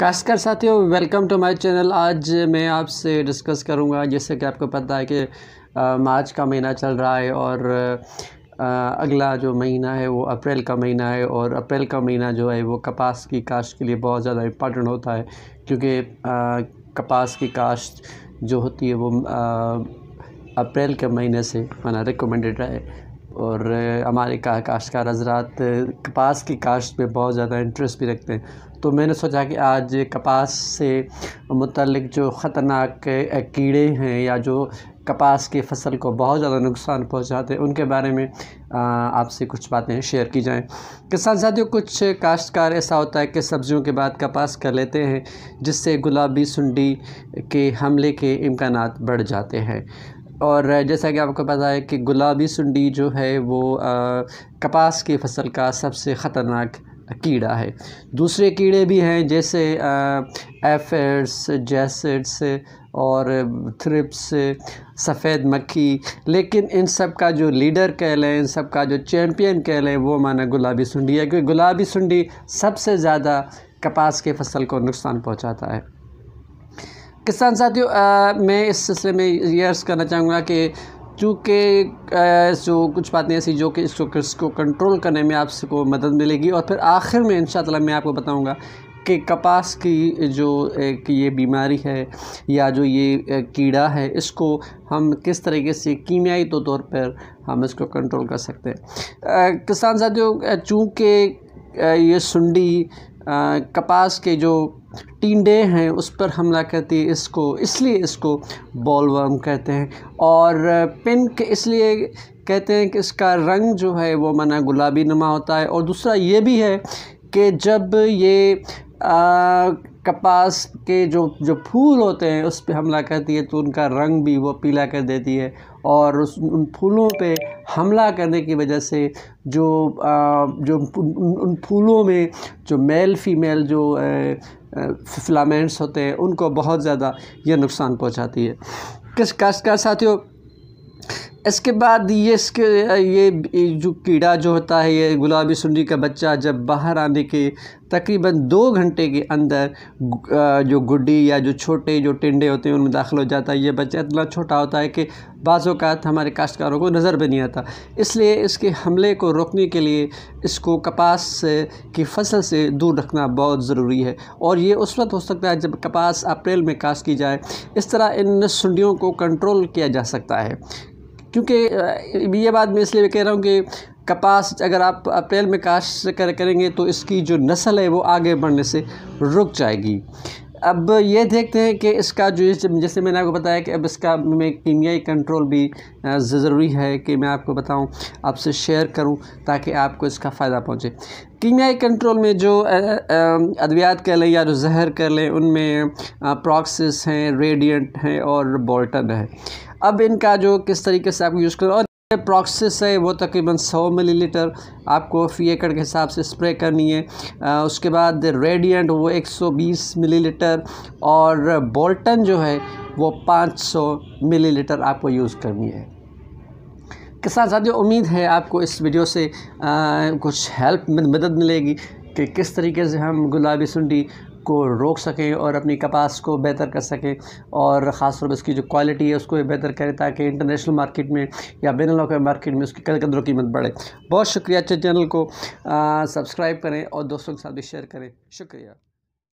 कास्कर साथियों welcome to my channel आज मैं आपसे डिस्कस करूंगा जैसे कि आपको पता है कि मार्च का महीना चल रहा है और आ, अगला जो महीना है वो अप्रैल का महीना है और अप्रैल का महीना जो है वो कपास की काश्त के लिए बहुत ज़्यादा इम्पॉर्टेंट होता है क्योंकि कपास की काश्त जो होती है वो अप्रैल के महीने से मना रिकमेंडेड है और हमारे का काश्तकार हजरात कपास की काश्त पे बहुत ज़्यादा इंटरेस्ट भी रखते हैं तो मैंने सोचा कि आज कपास से मुतलक जो ख़तरनाक कीड़े हैं या जो कपास की फसल को बहुत ज़्यादा नुकसान पहुंचाते हैं उनके बारे में आपसे कुछ बातें शेयर की जाएं किसान साथियों कुछ काश्तकार ऐसा होता है कि सब्जियों के बाद कपास कर लेते हैं जिससे गुलाबी सुंडी के हमले के इम्कान बढ़ जाते हैं और जैसा कि आपको पता है कि गुलाबी सुंडी जो है वो कपास की फसल का सबसे ख़तरनाक कीड़ा है दूसरे कीड़े भी हैं जैसे एफेड्स जैसेट्स और थ्रिप्स सफ़ेद मक्खी लेकिन इन सब का जो लीडर कह लें इन सब का जो चैम्पियन कह लें वो माना गुलाबी सुंडी है क्योंकि गुलाबी सुंडी सबसे ज़्यादा कपास के फसल को नुकसान पहुंचाता है किसान साथियों मैं इस सिलसिले में ये अर्ज़ करना चाहूँगा कि चूँकि जो कुछ बातें ऐसी जो कि इसको इसको कंट्रोल करने में आपको मदद मिलेगी और फिर आखिर में इन मैं आपको बताऊँगा कि कपास की जो एक ये बीमारी है या जो ये कीड़ा है इसको हम किस तरीके से कीमियाई तो तौर पर हम इसको कंट्रोल कर सकते हैं किसान साथियों चूँकि ये सुंडी कपास के जो टीडे हैं उस पर हमला करती है इसको इसलिए इसको बॉलवर्म कहते हैं और पिंक इसलिए कहते हैं कि इसका रंग जो है वो माना गुलाबी नुमा होता है और दूसरा ये भी है कि जब ये आ, कपास के जो जो फूल होते हैं उस पर हमला करती है तो उनका रंग भी वो पीला कर देती है और उस उन फूलों पे हमला करने की वजह से जो आ, जो उन फूलों में जो मेल फीमेल जो फ्लामेंट्स होते हैं उनको बहुत ज़्यादा यह नुकसान पहुंचाती है किस का साथियों इसके बाद ये इसके ये जो कीड़ा जो होता है ये गुलाबी सुंडी का बच्चा जब बाहर आने के तकरीबन दो घंटे के अंदर जो गुड्डी या जो छोटे जो टिंडे होते हैं उनमें दाखिल हो जाता है ये बच्चा इतना छोटा होता है कि बाज़ात हमारे काश्तकारों को नज़र भी नहीं आता इसलिए इसके हमले को रोकने के लिए इसको कपास की फसल से दूर रखना बहुत ज़रूरी है और ये उस वक्त हो सकता है जब कपास अप्रैल में काश्त की जाए इस तरह इन सुंडियों को कंट्रोल किया जा सकता है क्योंकि ये बात मैं इसलिए कह रहा हूँ कि कपास अगर आप अप्रैल में काश कर करेंगे तो इसकी जो नस्ल है वो आगे बढ़ने से रुक जाएगी अब ये देखते हैं कि इसका जो जैसे मैंने आपको बताया कि अब इसका में कीमियाई कंट्रोल भी ज़रूरी है कि मैं आपको बताऊं आपसे शेयर करूं ताकि आपको इसका फ़ायदा पहुंचे कीमियाई कंट्रोल में जो अद्वियात कह लें या जो जहर कह लें उनमें प्रॉक्सिस हैं रेडियंट हैं और बोल्टन है अब इनका जो किस तरीके से आप यूज़ करो और प्रोसेस है वो तकरीबन 100 मिलीलीटर आपको फी एकड़ के हिसाब से स्प्रे करनी है आ, उसके बाद रेडियंट वो 120 मिलीलीटर और बोल्टन जो है वो 500 मिलीलीटर आपको यूज़ करनी है के साथ साथ उम्मीद है आपको इस वीडियो से आ, कुछ हेल्प मदद मिलेगी कि किस तरीके से हम गुलाबी सुंडी को रोक सके और अपनी कपास को बेहतर कर सके और ख़ास तौर पर इसकी जो क्वालिटी है उसको भी बेहतर करे ताकि इंटरनेशनल मार्केट में या बैन अलावा मार्केट में उसकी कदर कीमत बढ़े बहुत शुक्रिया अच्छे चैनल को सब्सक्राइब करें और दोस्तों के साथ भी शेयर करें शुक्रिया